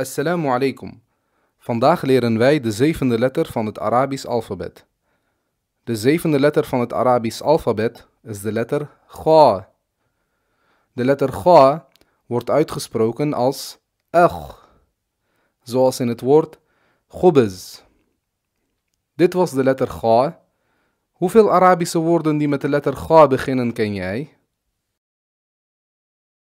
Assalamu alaikum. Vandaag leren wij de zevende letter van het Arabisch alfabet. De zevende letter van het Arabisch alfabet is de letter Gha. De letter Gha wordt uitgesproken als Ach, zoals in het woord خبز. Dit was de letter Gha. Hoeveel Arabische woorden die met de letter Gha beginnen ken jij?